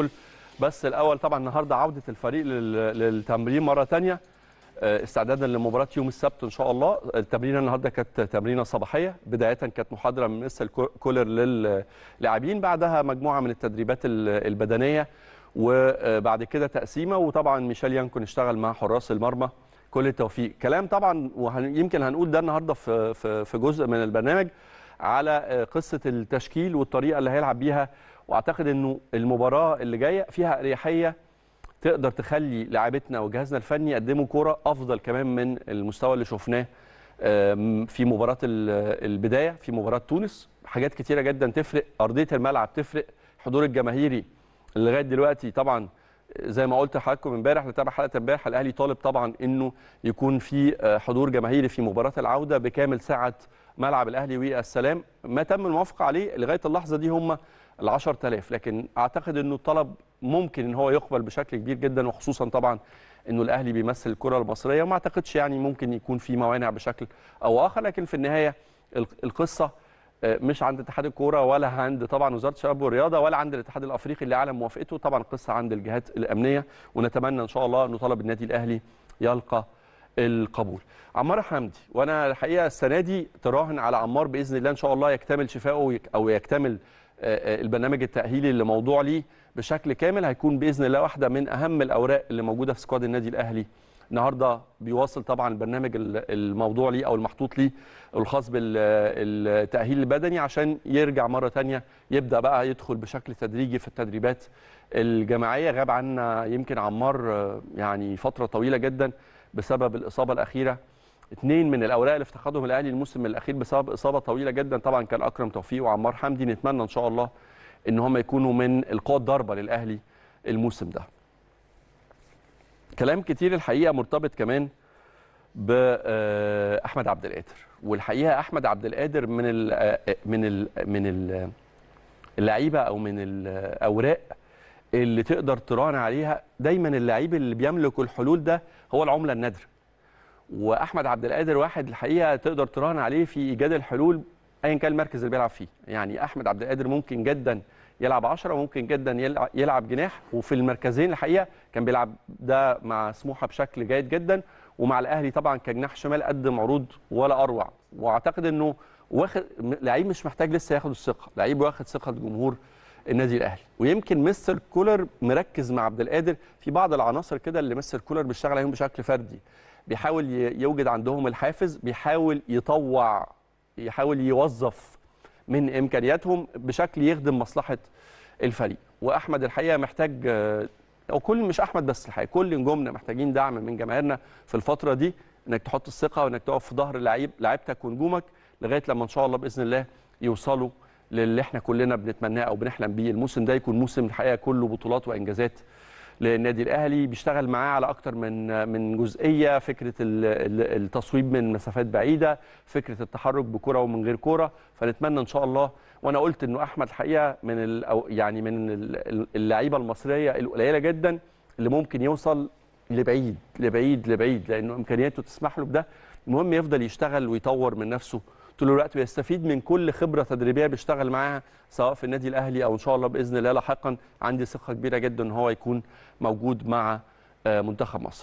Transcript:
هندخل بس الاول طبعا النهارده عوده الفريق للتمرين مره ثانيه آه، استعدادا لمباراه يوم السبت ان شاء الله التمرينه النهارده كانت تمرينه صباحيه بدايه كانت محاضره من مستر كولر للاعبين بعدها مجموعه من التدريبات البدنيه وبعد كده تقسيمه وطبعا ميشيل يانكون اشتغل مع حراس المرمى كل التوفيق كلام طبعا ويمكن هنقول ده النهارده في في جزء من البرنامج على آه، قصه التشكيل والطريقه اللي هيلعب بيها واعتقد انه المباراه اللي جايه فيها اريحيه تقدر تخلي لاعبتنا وجهازنا الفني يقدموا كوره افضل كمان من المستوى اللي شفناه في مباراه البدايه في مباراه تونس حاجات كتيره جدا تفرق ارضيه الملعب تفرق حضور الجماهيري لغايه دلوقتي طبعا زي ما قلت لحضراتكم امبارح نتابع حلقه امبارح الاهلي طالب طبعا انه يكون في آه، حضور جماهيري في مباراه العوده بكامل سعه ملعب الاهلي والسلام ما تم الموافقه عليه لغايه اللحظه دي هم ال 10000 لكن اعتقد انه الطلب ممكن ان هو يقبل بشكل كبير جدا وخصوصا طبعا انه الاهلي بيمثل الكره المصريه وما اعتقدش يعني ممكن يكون في موانع بشكل او اخر لكن في النهايه القصه آه، مش عند اتحاد الكوره ولا عند طبعا وزاره الشباب والرياضه ولا عند الاتحاد الافريقي اللي اعلن موافقته طبعا قصه عند الجهات الامنيه ونتمنى ان شاء الله انه طلب النادي الاهلي يلقى القبول عمار حمدي وانا الحقيقه السنه دي تراهن على عمار باذن الله ان شاء الله يكتمل شفائه او يكتمل البرنامج التاهيلي اللي موضوع ليه بشكل كامل هيكون باذن الله واحده من اهم الاوراق اللي موجوده في سكواد النادي الاهلي النهارده بيواصل طبعا البرنامج الموضوع ليه او المحطوط ليه الخاص بالتاهيل البدني عشان يرجع مره ثانيه يبدا بقى يدخل بشكل تدريجي في التدريبات الجماعيه غاب عنا يمكن عمار يعني فتره طويله جدا بسبب الاصابه الاخيره اثنين من الاوراق اللي افتقدهم الاهلي الموسم الاخير بسبب اصابه طويله جدا طبعا كان اكرم توفيق وعمار حمدي نتمنى ان شاء الله ان هم يكونوا من القوى الضاربه للاهلي الموسم ده كلام كتير الحقيقه مرتبط كمان باحمد آه، عبد القادر والحقيقه احمد عبد القادر من الـ آه، آه، من الـ من اللعيبه او من الاوراق اللي تقدر تراهن عليها دايما اللعيب اللي بيملك الحلول ده هو العمله النادره واحمد عبد القادر واحد الحقيقه تقدر تراهن عليه في ايجاد الحلول ايا كان المركز اللي بيلعب فيه يعني احمد عبد القادر ممكن جدا يلعب 10 وممكن جدا يلعب جناح وفي المركزين الحقيقه كان بيلعب ده مع سموحه بشكل جيد جدا ومع الاهلي طبعا كجناح شمال قدم عروض ولا اروع واعتقد انه واخد لعيب مش محتاج لسه ياخد الثقه لعيب واخد ثقه الجمهور النادي الاهلي ويمكن مستر كولر مركز مع عبد القادر في بعض العناصر كده اللي مستر كولر بيشتغل عليهم بشكل فردي بيحاول يوجد عندهم الحافز بيحاول يطوع يحاول يوظف من امكانياتهم بشكل يخدم مصلحه الفريق واحمد الحقيقه محتاج آه، او كل مش احمد بس الحقيقه كل نجومنا محتاجين دعم من جماهيرنا في الفتره دي انك تحط الثقه وانك تقف في ظهر لعيب لعيبتك ونجومك لغايه لما ان شاء الله باذن الله يوصلوا للي احنا كلنا بنتمناه او بنحلم بيه الموسم ده يكون موسم الحقيقه كله بطولات وانجازات للنادي الاهلي بيشتغل معاه على اكتر من من جزئيه فكره التصويب من مسافات بعيده فكره التحرك بكره ومن غير كوره فنتمنى ان شاء الله وانا قلت انه احمد الحقيقه من يعني من اللعيبه المصريه القليله جدا اللي ممكن يوصل لبعيد لبعيد لبعيد لانه امكانياته تسمح له بده المهم يفضل يشتغل ويطور من نفسه طول الوقت بيستفيد من كل خبره تدريبيه بيشتغل معاها سواء في النادي الاهلي او ان شاء الله باذن الله لاحقا عندي ثقه كبيره جدا ان هو يكون موجود مع آه، منتخب مصر